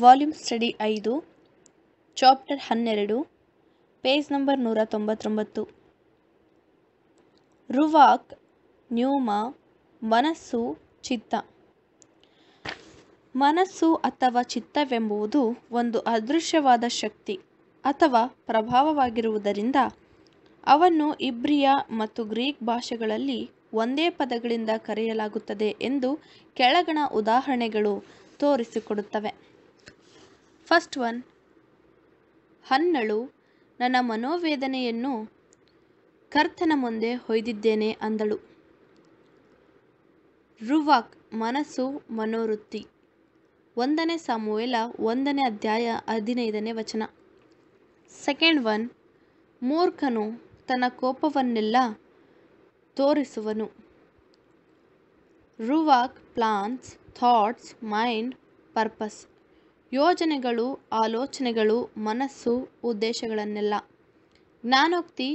Volume study ಐದು chapter ಹನ್ನೆರಡು page number ನೂರ ತೊಂಬತ್ತೊಂಬತ್ತು ರುವಾಕ್ ನ್ಯೂಮ ಮನಸ್ಸು ಚಿತ್ತ ಮನಸ್ಸು ಅಥವಾ ಚಿತ್ತವೆಂಬುವುದು ಒಂದು ಅದೃಶ್ಯವಾದ ಶಕ್ತಿ ಅಥವಾ ಪ್ರಭಾವವಾಗಿರುವುದರಿಂದ ಅವನ್ನು ಇಬ್ರಿಯ ಮತ್ತು ಗ್ರೀಕ್ ಭಾಷೆಗಳಲ್ಲಿ ಒಂದೇ ಪದಗಳಿಂದ ಕರೆಯಲಾಗುತ್ತದೆ ಎಂದು ಕೆಳಗಣ ಉದಾಹರಣೆಗಳು ತೋರಿಸಿಕೊಡುತ್ತವೆ ಫಸ್ಟ್ ಒನ್ ಹನ್ನಳು ನನ್ನ ಮನೋವೇದನೆಯನ್ನು ಕರ್ತನ ಮುಂದೆ ಹೊಯ್ದಿದ್ದೇನೆ ಅಂದಳು ರುವಾಕ್ ಮನಸ್ಸು ಮನೋವೃತ್ತಿ ಒಂದನೇ ಸಾಮುವೆಲ ಒಂದನೇ ಅಧ್ಯಾಯ ಹದಿನೈದನೇ ವಚನ ಸೆಕೆಂಡ್ ಒನ್ ಮೂರ್ಖನು ತನ್ನ ಕೋಪವನ್ನೆಲ್ಲ ತೋರಿಸುವನು ರುವಾಕ್ ಪ್ಲಾನ್ಸ್ ಥಾಟ್ಸ್ ಮೈಂಡ್ ಪರ್ಪಸ್ ಯೋಜನೆಗಳು ಆಲೋಚನೆಗಳು ಮನಸ್ಸು ಉದ್ದೇಶಗಳನ್ನೆಲ್ಲ ಜ್ಞಾನೋಕ್ತಿ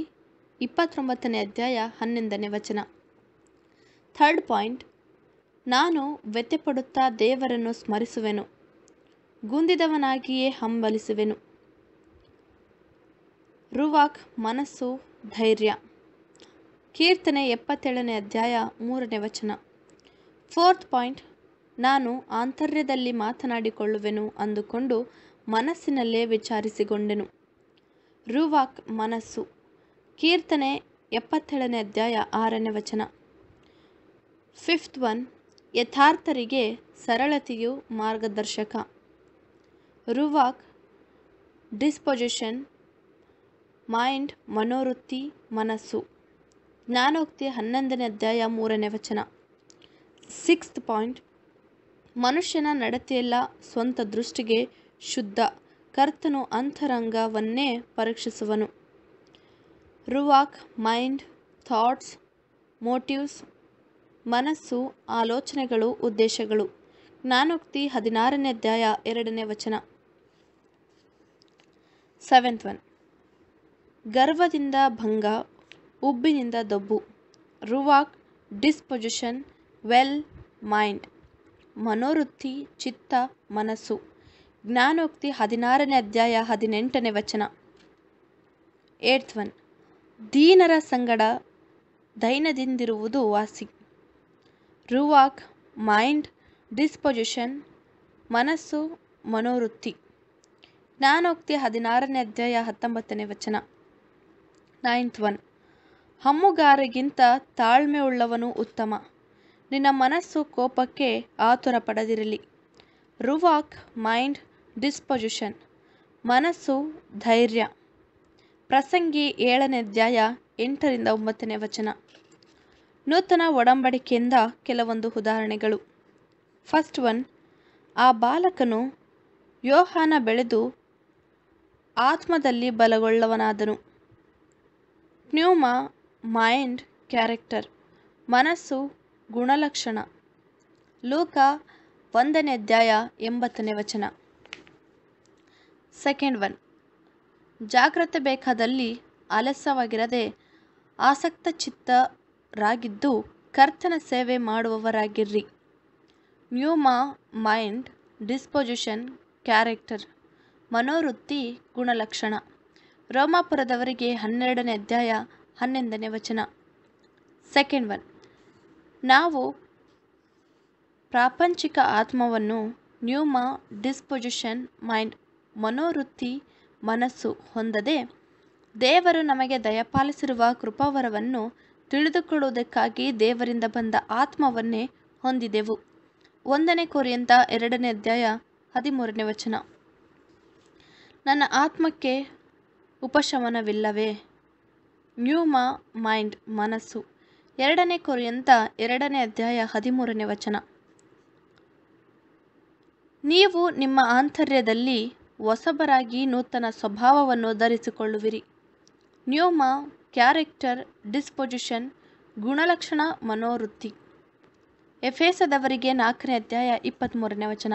ಇಪ್ಪತ್ತೊಂಬತ್ತನೇ ಅಧ್ಯಾಯ ಹನ್ನೊಂದನೇ ವಚನ ಥರ್ಡ್ ಪಾಯಿಂಟ್ ನಾನು ವ್ಯತ್ಯಪಡುತ್ತಾ ದೇವರನ್ನು ಸ್ಮರಿಸುವೆನು ಗುಂದಿದವನಾಗಿಯೇ ಹಂಬಲಿಸುವೆನು ರುವಾಕ್ ಮನಸ್ಸು ಧೈರ್ಯ ಕೀರ್ತನೆ ಎಪ್ಪತ್ತೇಳನೇ ಅಧ್ಯಾಯ ಮೂರನೇ ವಚನ ಫೋರ್ತ್ ಪಾಯಿಂಟ್ ನಾನು ಆಂತರ್ಯದಲ್ಲಿ ಮಾತನಾಡಿಕೊಳ್ಳುವೆನು ಅಂದುಕೊಂಡು ಮನಸ್ಸಿನಲ್ಲೇ ವಿಚಾರಿಸಿಕೊಂಡೆನು ರುವಾಕ್ ಮನಸ್ಸು ಕೀರ್ತನೆ ಎಪ್ಪತ್ತೇಳನೇ ಅಧ್ಯಾಯ ಆರನೇ ವಚನ ಫಿಫ್ತ್ ಒನ್ ಯಥಾರ್ಥರಿಗೆ ಸರಳತೆಯು ಮಾರ್ಗದರ್ಶಕ ರುವಾಕ್ ಡಿಸ್ಪೊಜಿಷನ್ ಮೈಂಡ್ ಮನೋವೃತ್ತಿ ಮನಸ್ಸು ಜ್ಞಾನೋಕ್ತಿ ಹನ್ನೊಂದನೇ ಅಧ್ಯಾಯ ಮೂರನೇ ವಚನ ಸಿಕ್ಸ್ತ್ ಪಾಯಿಂಟ್ ಮನುಷ್ಯನ ನಡತೆಯೆಲ್ಲ ಸ್ವಂತ ದೃಷ್ಟಿಗೆ ಶುದ್ಧ. ಕರ್ತನು ಅಂತರಂಗವನ್ನೇ ಪರೀಕ್ಷಿಸುವನು. ರುವಾಕ್ ಮೈಂಡ್, ಥಾಟ್ಸ್, ಮೋಟಿವ್ಸ್, ಮನಸ್ಸು, ಆಲೋಚನೆಗಳು, ಉದ್ದೇಶಗಳು. ಜ್ಞಾನೋಕ್ತಿ ಹದಿನಾರನೇ ಅಧ್ಯಾಯ ಎರಡನೇ ವಚನ. ಸೆವೆಂತ್ ಒನ್ ಗರ್ವದಿಂದ ಭಂಗ, ಉಬ್ಬಿನಿಂದ ದಬ್ಬು ರುವಾಕ್ ಡಿಸ್ಪೊಜಿಷನ್ ವೆಲ್, ಮೈಂಡ್. ಮನೋವೃತ್ತಿ ಚಿತ್ತ ಮನಸ್ಸು ಜ್ಞಾನೋಕ್ತಿ ಹದಿನಾರನೇ ಅಧ್ಯಾಯ ಹದಿನೆಂಟನೇ ವಚನ ಏಟ್ ಒನ್ ದೀನರ ಸಂಗಡ ದೈನದಿಂದಿರುವುದು ವಾಸಿ ರುವಾಕ್ ಮೈಂಡ್ ಡಿಸ್ಪೊಸಿಷನ್ ಮನಸ್ಸು ಮನೋವೃತ್ತಿ ಜ್ಞಾನೋಕ್ತಿ ಹದಿನಾರನೇ ಅಧ್ಯಾಯ ಹತ್ತೊಂಬತ್ತನೇ ವಚನ ನೈನ್ತ್ ಒನ್ ಹಮ್ಮುಗಾರಿಗಿಂತ ತಾಳ್ಮೆ ಉಳ್ಳವನು ಉತ್ತಮ ನಿನ್ನ ಮನಸ್ಸು ಕೋಪಕ್ಕೆ ಆತುರ ಪಡೆದಿರಲಿ ರುವಾಕ್ ಮೈಂಡ್ ಡಿಸ್ಪೊಜಿಷನ್ ಮನಸ್ಸು ಧೈರ್ಯ ಪ್ರಸಂಗಿ ಏಳನೇ ಅಧ್ಯಾಯ ಎಂಟರಿಂದ ಒಂಬತ್ತನೇ ವಚನ ನೂತನ ಒಡಂಬಡಿಕೆಯಿಂದ ಕೆಲವೊಂದು ಉದಾಹರಣೆಗಳು ಫಸ್ಟ್ ಒನ್ ಆ ಬಾಲಕನು ಯೋಹಾನ ಬೆಳೆದು ಆತ್ಮದಲ್ಲಿ ಬಲಗೊಳ್ಳವನಾದನು ನ್ಯೂಮ ಮೈಂಡ್ ಕ್ಯಾರೆಕ್ಟರ್ ಮನಸ್ಸು ಗುಣಲಕ್ಷಣ ಲೋಕ ಒಂದನೇ ಅಧ್ಯಾಯ ಎಂಬತ್ತನೇ ವಚನ ಸೆಕೆಂಡ್ ಒನ್ ಜಾಗ್ರತೆ ಬೇಕಾದಲ್ಲಿ ಆಲಸ್ಯವಾಗಿರದೆ ಆಸಕ್ತ ಚಿತ್ತರಾಗಿದ್ದು ಕರ್ತನ ಸೇವೆ ಮಾಡುವವರಾಗಿರ್ರಿ ನ್ಯೂಮ ಮೈಂಡ್ ಡಿಸ್ಪೊಸಿಷನ್ ಕ್ಯಾರೆಕ್ಟರ್ ಮನೋವೃತ್ತಿ ಗುಣಲಕ್ಷಣ ರೋಮಾಪುರದವರಿಗೆ ಹನ್ನೆರಡನೇ ಅಧ್ಯಾಯ ಹನ್ನೊಂದನೇ ವಚನ ಸೆಕೆಂಡ್ ಒನ್ ನಾವು ಪ್ರಾಪಂಚಿಕ ಆತ್ಮವನ್ನು ನ್ಯೂಮ ಡಿಸ್ಪೊಜಿಷನ್ ಮೈಂಡ್ ಮನೋವೃತ್ತಿ ಮನಸ್ಸು ಹೊಂದದೆ ದೇವರು ನಮಗೆ ದಯಪಾಲಿಸಿರುವ ಕೃಪಾವರವನ್ನು ತಿಳಿದುಕೊಳ್ಳುವುದಕ್ಕಾಗಿ ದೇವರಿಂದ ಬಂದ ಆತ್ಮವನ್ನೇ ಹೊಂದಿದೆವು ಒಂದನೇ ಕೊರಿಯಂತ ಎರಡನೇ ಅಧ್ಯಾಯ ಹದಿಮೂರನೇ ವಚನ ನನ್ನ ಆತ್ಮಕ್ಕೆ ಉಪಶಮನವಿಲ್ಲವೇ ನ್ಯೂಮ ಮೈಂಡ್ ಮನಸ್ಸು ಎರಡನೇ ಕೊರಿಯಂತ ಎರಡನೇ ಅಧ್ಯಾಯ ಹದಿಮೂರನೇ ವಚನ ನೀವು ನಿಮ್ಮ ಆಂತರ್ಯದಲ್ಲಿ ಹೊಸಬರಾಗಿ ನೂತನ ಸ್ವಭಾವವನ್ನು ಧರಿಸಿಕೊಳ್ಳುವಿರಿ ನ್ಯೂಮ ಕ್ಯಾರೆಕ್ಟರ್ ಡಿಸ್ಪೊಜಿಷನ್ ಗುಣಲಕ್ಷಣ ಮನೋವೃತ್ತಿ ಎಫೇಸದವರಿಗೆ ನಾಲ್ಕನೇ ಅಧ್ಯಾಯ ಇಪ್ಪತ್ತ್ಮೂರನೇ ವಚನ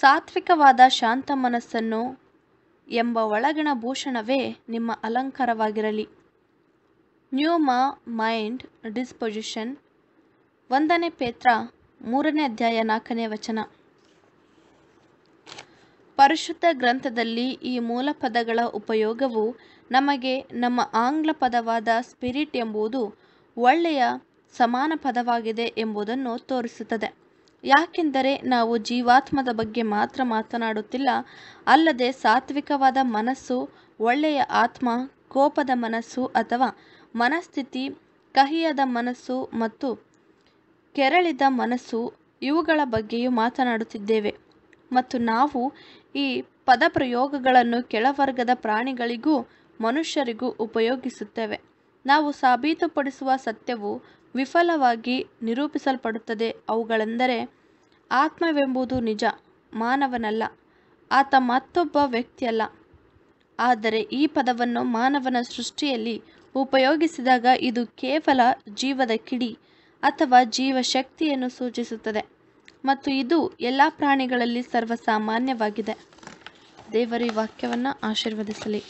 ಸಾತ್ವಿಕವಾದ ಶಾಂತ ಮನಸ್ಸನ್ನು ಎಂಬ ಒಳಗಿನ ಭೂಷಣವೇ ನಿಮ್ಮ ಅಲಂಕಾರವಾಗಿರಲಿ ಮಾ ಮೈಂಡ್ ಡಿಸ್ಪೊಸಿಷನ್ ಒಂದನೇ ಪೇತ್ರ ಮೂರನೇ ಅಧ್ಯಾಯ ನಾಲ್ಕನೇ ವಚನ ಪರಿಶುದ್ಧ ಗ್ರಂಥದಲ್ಲಿ ಈ ಮೂಲ ಪದಗಳ ಉಪಯೋಗವು ನಮಗೆ ನಮ್ಮ ಆಂಗ್ಲ ಪದವಾದ ಸ್ಪಿರಿಟ್ ಎಂಬುದು ಒಳ್ಳೆಯ ಸಮಾನ ಪದವಾಗಿದೆ ಎಂಬುದನ್ನು ತೋರಿಸುತ್ತದೆ ಯಾಕೆಂದರೆ ನಾವು ಜೀವಾತ್ಮದ ಬಗ್ಗೆ ಮಾತ್ರ ಮಾತನಾಡುತ್ತಿಲ್ಲ ಅಲ್ಲದೆ ಸಾತ್ವಿಕವಾದ ಮನಸ್ಸು ಒಳ್ಳೆಯ ಆತ್ಮ ಕೋಪದ ಮನಸ್ಸು ಅಥವಾ ಮನಸ್ಥಿತಿ ಕಹಿಯದ ಮನಸ್ಸು ಮತ್ತು ಕೆರಳಿದ ಮನಸ್ಸು ಇವುಗಳ ಬಗ್ಗೆಯೂ ಮಾತನಾಡುತ್ತಿದ್ದೇವೆ ಮತ್ತು ನಾವು ಈ ಪದಪ್ರಯೋಗಗಳನ್ನು ಕೆಳವರ್ಗದ ಪ್ರಾಣಿಗಳಿಗೂ ಮನುಷ್ಯರಿಗೂ ಉಪಯೋಗಿಸುತ್ತೇವೆ ನಾವು ಸಾಬೀತುಪಡಿಸುವ ಸತ್ಯವು ವಿಫಲವಾಗಿ ನಿರೂಪಿಸಲ್ಪಡುತ್ತದೆ ಅವುಗಳೆಂದರೆ ಆತ್ಮವೆಂಬುದು ನಿಜ ಮಾನವನಲ್ಲ ಆತ ಮತ್ತೊಬ್ಬ ವ್ಯಕ್ತಿಯಲ್ಲ ಆದರೆ ಈ ಪದವನ್ನು ಮಾನವನ ಸೃಷ್ಟಿಯಲ್ಲಿ ಉಪಯೋಗಿಸಿದಾಗ ಇದು ಕೇವಲ ಜೀವದ ಕಿಡಿ ಅಥವಾ ಜೀವಶಕ್ತಿಯನ್ನು ಸೂಚಿಸುತ್ತದೆ ಮತ್ತು ಇದು ಎಲ್ಲ ಪ್ರಾಣಿಗಳಲ್ಲಿ ಸರ್ವಸಾಮಾನ್ಯವಾಗಿದೆ ದೇವರ ಈ ವಾಕ್ಯವನ್ನು ಆಶೀರ್ವದಿಸಲಿ